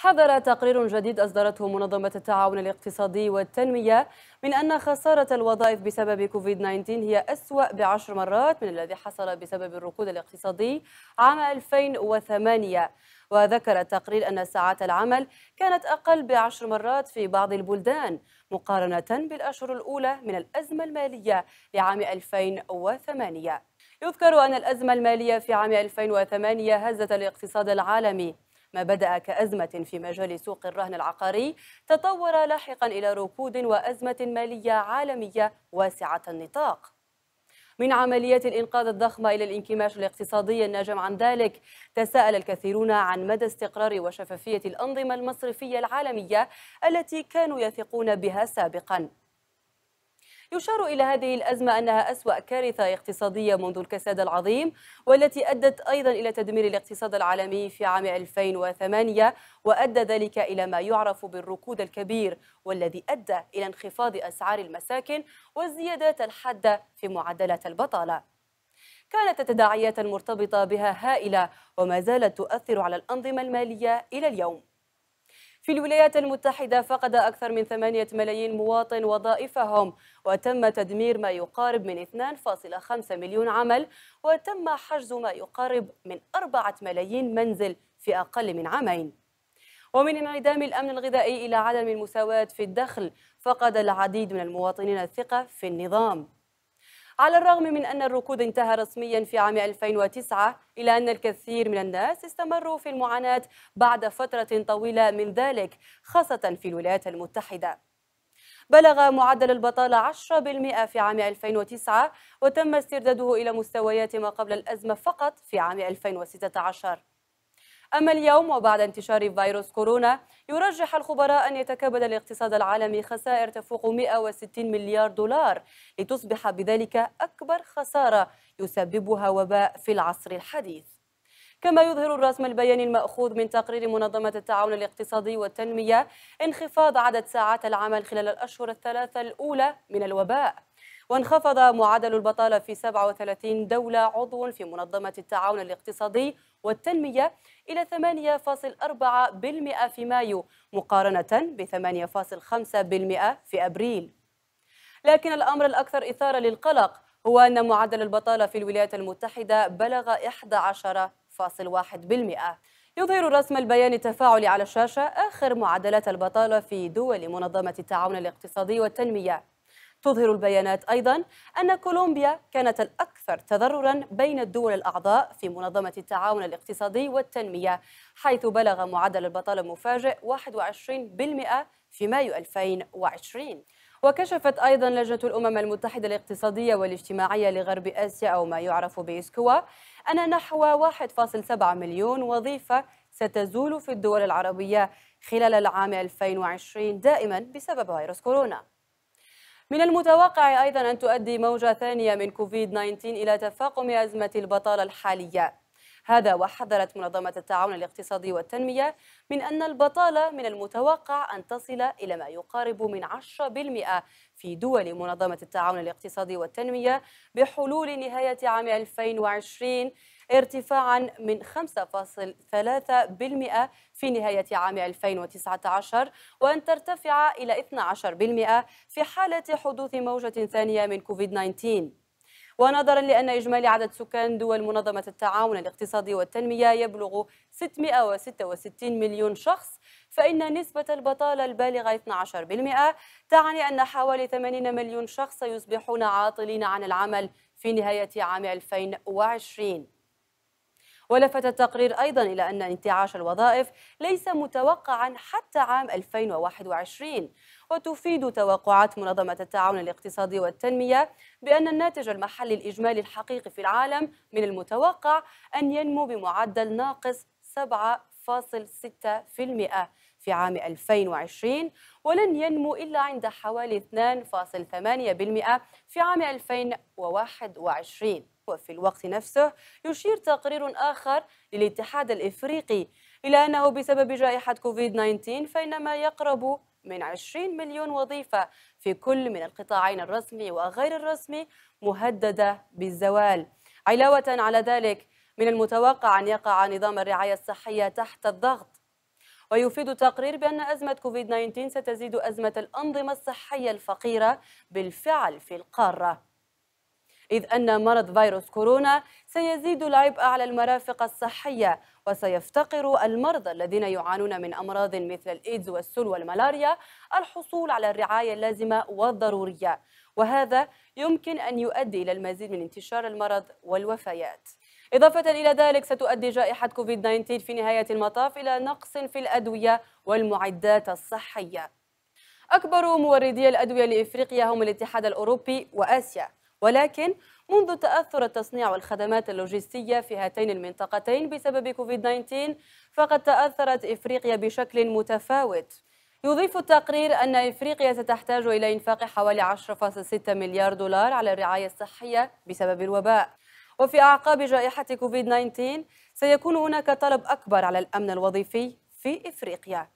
حذر تقرير جديد أصدرته منظمة التعاون الاقتصادي والتنمية من أن خسارة الوظائف بسبب كوفيد 19 هي أسوأ بعشر مرات من الذي حصل بسبب الركود الاقتصادي عام 2008 وذكر التقرير أن ساعات العمل كانت أقل بعشر مرات في بعض البلدان مقارنة بالأشهر الأولى من الأزمة المالية لعام 2008 يذكر أن الأزمة المالية في عام 2008 هزت الاقتصاد العالمي ما بدأ كأزمة في مجال سوق الرهن العقاري تطور لاحقا إلى ركود وأزمة مالية عالمية واسعة النطاق من عمليات الإنقاذ الضخمة إلى الانكماش الاقتصادي الناجم عن ذلك تساءل الكثيرون عن مدى استقرار وشفافية الأنظمة المصرفية العالمية التي كانوا يثقون بها سابقاً يشار إلى هذه الأزمة أنها أسوأ كارثة اقتصادية منذ الكساد العظيم والتي أدت أيضا إلى تدمير الاقتصاد العالمي في عام 2008 وأدى ذلك إلى ما يعرف بالركود الكبير والذي أدى إلى انخفاض أسعار المساكن والزيادات الحادة في معدلات البطالة كانت التداعيات المرتبطة بها هائلة وما زالت تؤثر على الأنظمة المالية إلى اليوم في الولايات المتحدة فقد أكثر من 8 ملايين مواطن وظائفهم وتم تدمير ما يقارب من 2.5 مليون عمل وتم حجز ما يقارب من 4 ملايين منزل في أقل من عامين ومن انعدام الأمن الغذائي إلى عدم المساواة في الدخل فقد العديد من المواطنين الثقة في النظام على الرغم من أن الركود انتهى رسميا في عام 2009 إلا أن الكثير من الناس استمروا في المعاناة بعد فترة طويلة من ذلك خاصة في الولايات المتحدة بلغ معدل البطالة 10% في عام 2009 وتم استرداده إلى مستويات ما قبل الأزمة فقط في عام 2016 أما اليوم وبعد انتشار فيروس كورونا يرجح الخبراء أن يتكبد الاقتصاد العالمي خسائر تفوق 160 مليار دولار لتصبح بذلك أكبر خسارة يسببها وباء في العصر الحديث كما يظهر الرسم البياني المأخوذ من تقرير منظمة التعاون الاقتصادي والتنمية انخفاض عدد ساعات العمل خلال الأشهر الثلاثة الأولى من الوباء وانخفض معدل البطالة في 37 دولة عضو في منظمة التعاون الاقتصادي والتنمية إلى 8.4% في مايو مقارنة ب 8.5% في أبريل لكن الأمر الأكثر إثارة للقلق هو أن معدل البطالة في الولايات المتحدة بلغ 11.1% يظهر رسم البيان التفاعلي على الشاشة آخر معدلات البطالة في دول منظمة التعاون الاقتصادي والتنمية تظهر البيانات أيضا أن كولومبيا كانت الأكثر تضررا بين الدول الأعضاء في منظمة التعاون الاقتصادي والتنمية حيث بلغ معدل البطالة المفاجئ 21% في مايو 2020 وكشفت أيضا لجنة الأمم المتحدة الاقتصادية والاجتماعية لغرب آسيا أو ما يعرف بإسكوا أن نحو 1.7 مليون وظيفة ستزول في الدول العربية خلال العام 2020 دائما بسبب فيروس كورونا من المتوقع أيضا أن تؤدي موجة ثانية من كوفيد 19 إلى تفاقم أزمة البطالة الحالية هذا وحذرت منظمة التعاون الاقتصادي والتنمية من أن البطالة من المتوقع أن تصل إلى ما يقارب من 10% في دول منظمة التعاون الاقتصادي والتنمية بحلول نهاية عام 2020 ارتفاعا من 5.3% في نهاية عام 2019 وأن ترتفع إلى 12% في حالة حدوث موجة ثانية من كوفيد-19 ونظرا لأن إجمالي عدد سكان دول منظمة التعاون الاقتصادي والتنمية يبلغ 666 مليون شخص فإن نسبة البطالة البالغة 12% تعني أن حوالي 80 مليون شخص يصبحون عاطلين عن العمل في نهاية عام 2020 ولفت التقرير أيضا إلى أن انتعاش الوظائف ليس متوقعا حتى عام 2021 وتفيد توقعات منظمة التعاون الاقتصادي والتنمية بأن الناتج المحلي الإجمالي الحقيقي في العالم من المتوقع أن ينمو بمعدل ناقص 7.6% في عام 2020 ولن ينمو إلا عند حوالي 2.8% في عام 2021 وفي الوقت نفسه يشير تقرير آخر للاتحاد الإفريقي إلى أنه بسبب جائحة كوفيد 19 فإنما يقرب من 20 مليون وظيفة في كل من القطاعين الرسمي وغير الرسمي مهددة بالزوال علاوة على ذلك من المتوقع أن يقع نظام الرعاية الصحية تحت الضغط ويفيد التقرير بأن أزمة كوفيد 19 ستزيد أزمة الأنظمة الصحية الفقيرة بالفعل في القارة إذ أن مرض فيروس كورونا سيزيد العبء على المرافق الصحية وسيفتقر المرضى الذين يعانون من أمراض مثل الإيدز والسل والملاريا الحصول على الرعاية اللازمة والضرورية وهذا يمكن أن يؤدي إلى المزيد من انتشار المرض والوفيات إضافة إلى ذلك ستؤدي جائحة كوفيد 19 في نهاية المطاف إلى نقص في الأدوية والمعدات الصحية أكبر موردي الأدوية لإفريقيا هم الاتحاد الأوروبي وآسيا ولكن منذ تأثر التصنيع والخدمات اللوجستية في هاتين المنطقتين بسبب كوفيد 19 فقد تأثرت إفريقيا بشكل متفاوت يضيف التقرير أن إفريقيا ستحتاج إلى إنفاق حوالي 10.6 مليار دولار على الرعاية الصحية بسبب الوباء وفي أعقاب جائحة كوفيد 19 سيكون هناك طلب أكبر على الأمن الوظيفي في إفريقيا